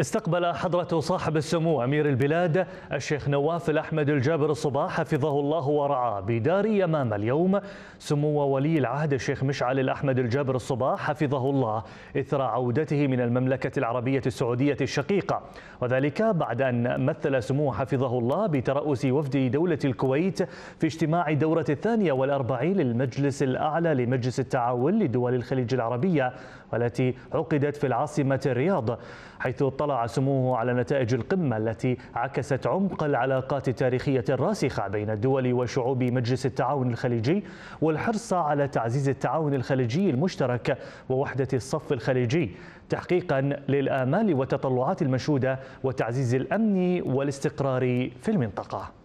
استقبل حضرة صاحب السمو أمير البلاد الشيخ نواف الأحمد الجابر الصباح حفظه الله ورعاه بدار يمام اليوم سمو ولي العهد الشيخ مشعل الأحمد الجابر الصباح حفظه الله إثر عودته من المملكة العربية السعودية الشقيقة وذلك بعد أن مثل سمو حفظه الله بترأس وفد دولة الكويت في اجتماع دورة الثانية والأربعين للمجلس الأعلى لمجلس التعاون لدول الخليج العربية والتي عقدت في العاصمة الرياض حيث طلب اطلع سموه على نتائج القمة التي عكست عمق العلاقات التاريخية الراسخة بين الدول وشعوب مجلس التعاون الخليجي والحرص على تعزيز التعاون الخليجي المشترك ووحدة الصف الخليجي تحقيقا للآمال والتطلعات المشهودة وتعزيز الأمن والاستقرار في المنطقة